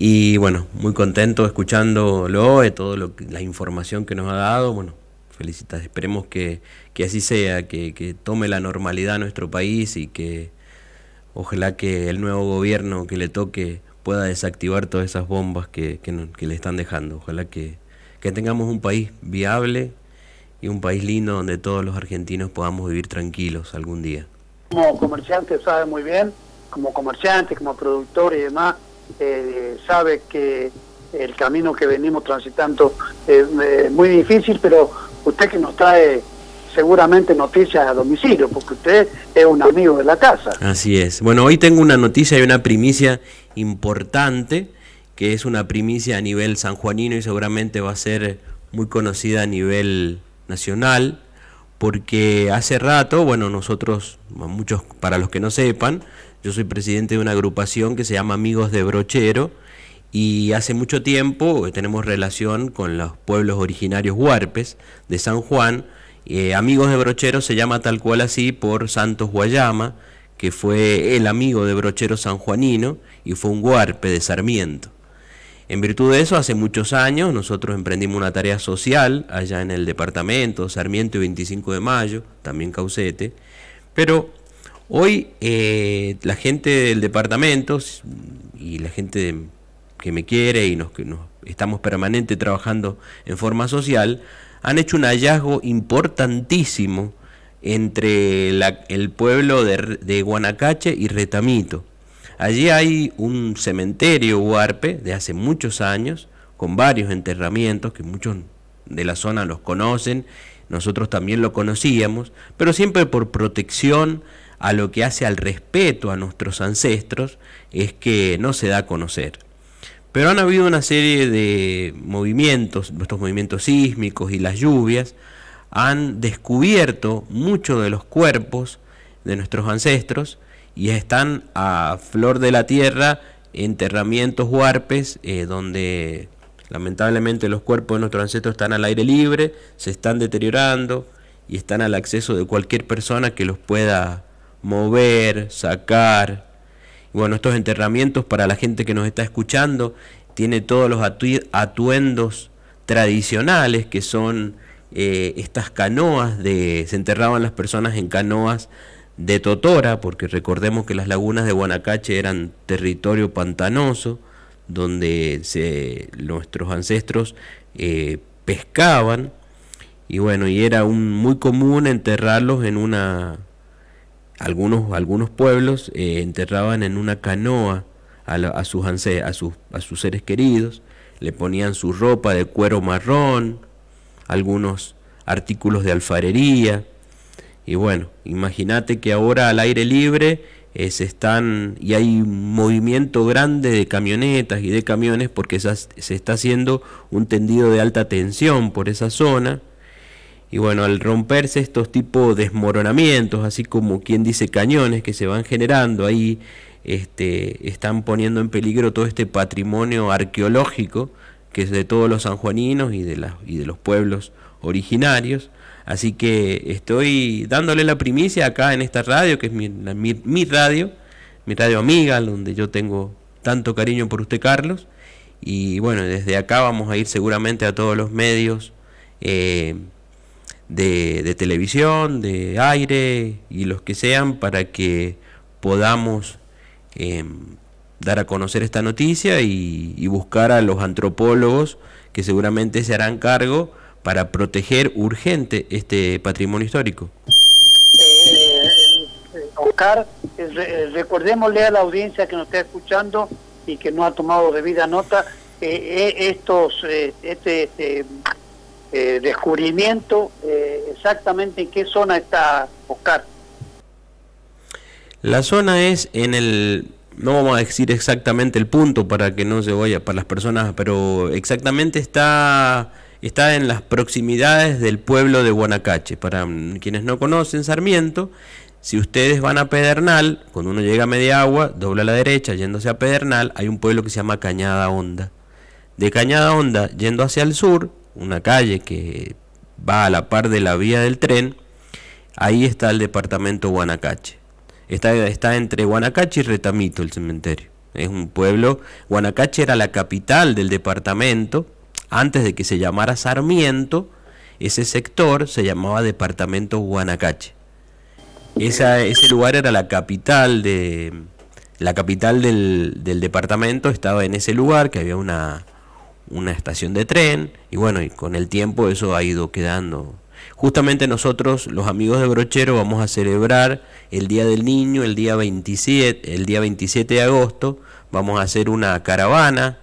Y bueno, muy contento escuchándolo, de todo la información que nos ha dado. Bueno, felicitas, esperemos que, que así sea, que, que, tome la normalidad nuestro país y que ojalá que el nuevo gobierno que le toque pueda desactivar todas esas bombas que, que le están dejando. Ojalá que, que tengamos un país viable y un país lindo donde todos los argentinos podamos vivir tranquilos algún día. Como comerciante sabe muy bien, como comerciante, como productor y demás, eh, sabe que el camino que venimos transitando es eh, muy difícil, pero usted que nos trae seguramente noticias a domicilio, porque usted es un amigo de la casa. Así es. Bueno, hoy tengo una noticia y una primicia importante, que es una primicia a nivel sanjuanino y seguramente va a ser muy conocida a nivel nacional, porque hace rato, bueno, nosotros, muchos para los que no sepan, yo soy presidente de una agrupación que se llama Amigos de Brochero y hace mucho tiempo eh, tenemos relación con los pueblos originarios huarpes de San Juan. Eh, Amigos de Brochero se llama tal cual así por Santos Guayama, que fue el amigo de Brochero sanjuanino y fue un huarpe de Sarmiento. En virtud de eso, hace muchos años nosotros emprendimos una tarea social allá en el departamento, Sarmiento y 25 de Mayo, también Caucete, pero Hoy eh, la gente del departamento y la gente que me quiere y nos, que estamos permanente trabajando en forma social, han hecho un hallazgo importantísimo entre el pueblo de, de, Guanacache y Retamito. Allí hay un cementerio huarpe de hace muchos años, con varios enterramientos que muchos de la zona los conocen, nosotros también lo conocíamos, pero siempre por protección a lo que hace al respeto a nuestros ancestros es que no se da a conocer. Pero han habido una serie de movimientos, nuestros movimientos sísmicos y las lluvias, han descubierto muchos de los cuerpos de nuestros ancestros y están a flor de la tierra enterramientos huarpes eh, donde lamentablemente los cuerpos de nuestros ancestros están al aire libre, se están deteriorando y están al acceso de cualquier persona que los pueda mover, sacar. bueno, estos enterramientos para la gente que nos está escuchando, tiene todos los atuendos tradicionales que son eh, estas canoas de se enterraban las personas en canoas de Totora, porque recordemos que las lagunas de Guanacache eran territorio pantanoso donde se, nuestros ancestros eh, pescaban y bueno, y era un, muy común enterrarlos en una algunos, algunos pueblos eh, enterraban en una canoa a, a, sus a, sus, seres queridos, le ponían su ropa de cuero marrón, algunos artículos de alfarería. Y bueno, imagínate que ahora al aire libre eh, se están y hay un movimiento grande de camionetas y de camiones porque se está haciendo un tendido de alta tensión por esa zona y bueno, al romperse estos tipos de desmoronamientos, así como quien dice cañones que se van generando ahí, este, están poniendo en peligro todo este patrimonio arqueológico que es de todos los sanjuaninos y de, las y de los pueblos originarios. Así que estoy dándole la primicia acá en esta radio, que es mi, radio, mi radio amiga, donde yo tengo tanto cariño por usted, Carlos. Y bueno, desde acá vamos a ir seguramente a todos los medios. Eh, de, de televisión, de aire y los que sean para que podamos em, dar a conocer esta noticia y, buscar a los antropólogos que seguramente se harán cargo para proteger urgente este patrimonio histórico. Eh, Oscar, eh, eh, recordémosle a la audiencia que nos está escuchando y que no ha tomado debida nota estos este, este eh, descubrimiento eh, exactamente en qué zona está Oscar. La zona es en el, no vamos a decir exactamente el punto para que no se vaya para las personas, pero exactamente está, está en las proximidades del pueblo de Guanacache. Para quienes no conocen Sarmiento, si ustedes van a Pedernal, cuando uno llega a media agua, dobla a la derecha, yéndose a Pedernal, hay un pueblo que se llama Cañada Honda. De Cañada Honda, yendo hacia el sur, una calle que va a la par de la vía del tren, ahí está el departamento Guanacache. Está, está entre Guanacache y Retamito el cementerio. Es un pueblo, Guanacache era la capital del departamento, antes de que se llamara Sarmiento, ese sector se llamaba departamento Guanacache. ese lugar era la capital de la capital del, del departamento estaba en ese lugar que había una, una estación de tren y bueno, y con el tiempo eso ha ido quedando. Justamente nosotros, los amigos de Brochero, vamos a celebrar el Día del Niño, el día 27, el día 27 de agosto, vamos a hacer una caravana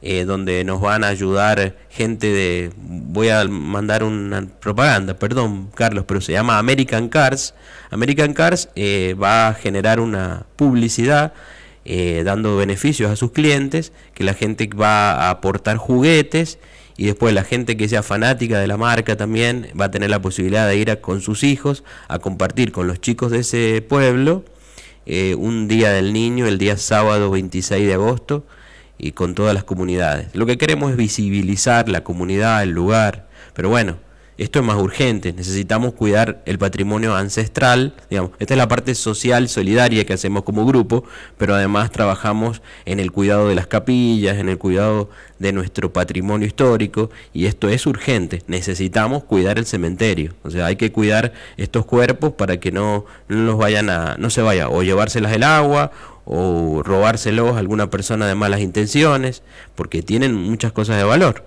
eh, donde nos van a ayudar gente de, voy a mandar una propaganda, perdón Carlos, pero se llama American Cars. American Cars eh, va a generar una publicidad eh, dando beneficios a sus clientes, que la gente va a aportar juguetes y después la gente que sea fanática de la marca también va a tener la posibilidad de ir con sus hijos a compartir con los chicos de ese pueblo eh, un día del niño, el día sábado 26 de agosto, y con todas las comunidades. Lo que queremos es visibilizar la comunidad, el lugar, pero bueno, esto es más urgente, necesitamos cuidar el patrimonio ancestral, digamos, esta es la parte social solidaria que hacemos como grupo, pero además trabajamos en el cuidado de las capillas, en el cuidado de nuestro patrimonio histórico y esto es urgente, necesitamos cuidar el cementerio, o sea, hay que cuidar estos cuerpos para que no, no los vayan a no se vaya o llevárselas el agua o robárselos a alguna persona de malas intenciones, porque tienen muchas cosas de valor.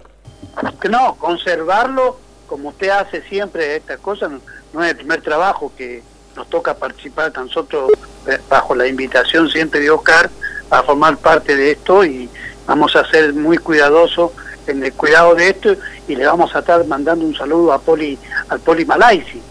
No, conservarlo como usted hace siempre estas cosas, no, es el primer trabajo que nos toca participar nosotros eh, bajo la invitación siempre de Oscar a formar parte de esto y vamos a ser muy cuidadosos en el cuidado de esto y le vamos a estar mandando un saludo a Poli, al Poli Malaisi.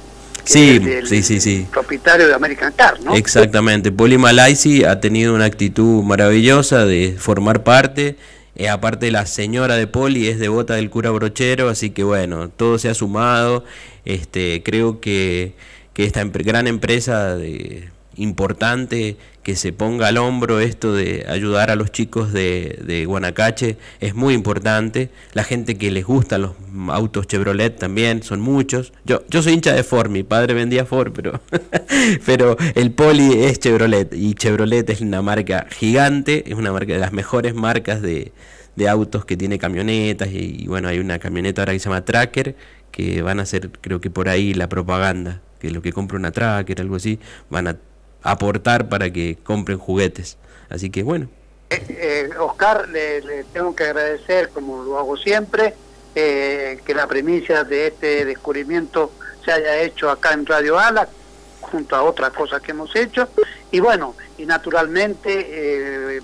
Sí, sí, sí, sí, Propietario de American Car, ¿no? Exactamente. Poli Malaisi ha tenido una actitud maravillosa de formar parte eh, aparte la señora de Poli es devota del cura Brochero, así que bueno, todo se ha sumado. Este, creo que, que esta em-, gran empresa de, importante se ponga al hombro esto de ayudar a los chicos de, de, Guanacache es muy importante. La gente que les gusta los autos Chevrolet también, son muchos. Yo, yo soy hincha de Ford, mi padre vendía Ford, pero, pero el Poli es Chevrolet y Chevrolet es una marca gigante, es una marca de las mejores marcas de, de autos que tiene camionetas y, bueno, hay una camioneta ahora que se llama Tracker que van a hacer creo que por ahí la propaganda que lo que compra una tracker, algo así, van a aportar para que compren juguetes. Así que bueno. Eh, eh Oscar, le, tengo que agradecer, como lo hago siempre, eh, que la premisa de este descubrimiento se haya hecho acá en Radio Ala, junto a otras cosas que hemos hecho. Y bueno, y naturalmente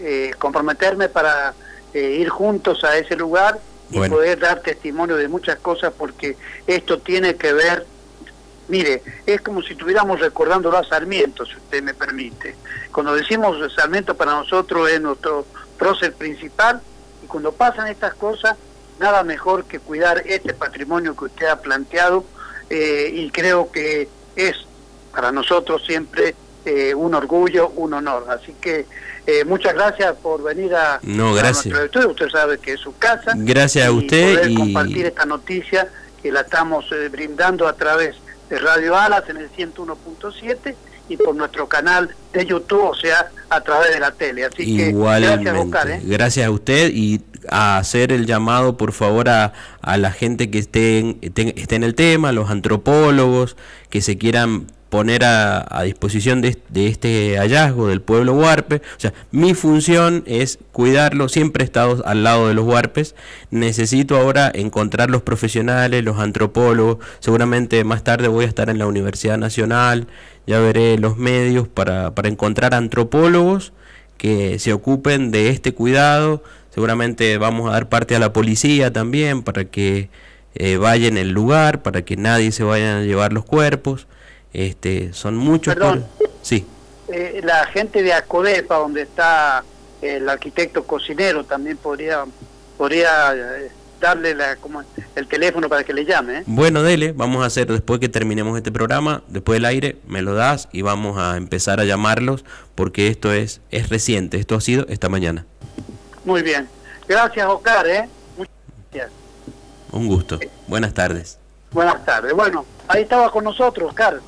eh, comprometerme para ir juntos a ese lugar y poder dar testimonio de muchas cosas, porque esto tiene que ver Mire, es como si estuviéramos recordando a Sarmiento, si usted me permite. Cuando decimos Sarmiento para nosotros es nuestro prócer principal y cuando pasan estas cosas, nada mejor que cuidar este patrimonio que usted ha planteado eh, y creo que es para nosotros siempre eh, un orgullo, un honor. Así que eh, muchas gracias por venir a, nuestro gracias. Usted sabe que es su casa. Gracias a usted. Y poder compartir esta noticia que la estamos brindando a través Radio Alas en el 101.7 y por nuestro canal de YouTube, o sea, a través de la tele. Así que ¿eh? gracias, a usted y a hacer el llamado, por favor, a, la gente que esté en, esté en el tema, los antropólogos que se quieran poner a, disposición de, este hallazgo del pueblo huarpe. O sea, mi función es cuidarlo, siempre he estado al lado de los huarpes. Necesito ahora encontrar los profesionales, los antropólogos. Seguramente más tarde voy a estar en la Universidad Nacional, ya veré los medios para, encontrar antropólogos que se ocupen de este cuidado. Seguramente vamos a dar parte a la policía también para que vayan eh, vaya en el lugar, para que nadie se vaya a llevar los cuerpos. Este, son muchos. Perdón. Sí. Eh, la gente de Acodepa, donde está eh, el arquitecto cocinero, también podría, podría eh, darle el teléfono para que le llame. Bueno, dele, vamos a hacer después que terminemos este programa, después del aire, me lo das y vamos a empezar a llamarlos porque esto es, es reciente, esto ha sido esta mañana. Muy bien. Gracias, Oscar. ¿eh? Muchas gracias. Un gusto. Buenas tardes. Buenas tardes. Bueno, ahí estaba con nosotros, Oscar,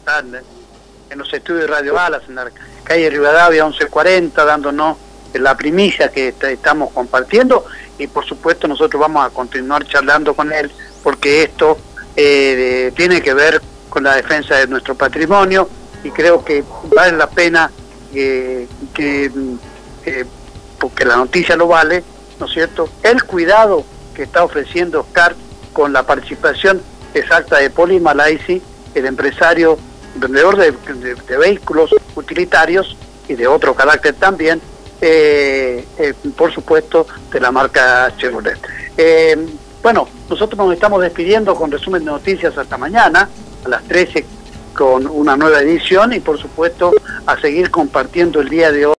en los estudios de Radio Balas en la calle Rivadavia 1140, dándonos la primicia que estamos compartiendo y por supuesto nosotros vamos a continuar charlando con él porque esto eh, tiene que ver con la defensa de nuestro patrimonio y creo que vale la pena eh, que, mm, eh, porque la noticia lo vale, ¿no es cierto? El cuidado que está ofreciendo Oscar con la participación exacta de Poli Malaisi, el empresario vendedor de, vehículos utilitarios y de otro carácter también, eh, eh, por supuesto, de la marca Chevrolet. Eh, bueno, nosotros nos estamos despidiendo con resumen de noticias hasta mañana, a las 13, con una nueva edición y, por supuesto, a seguir compartiendo el día de hoy.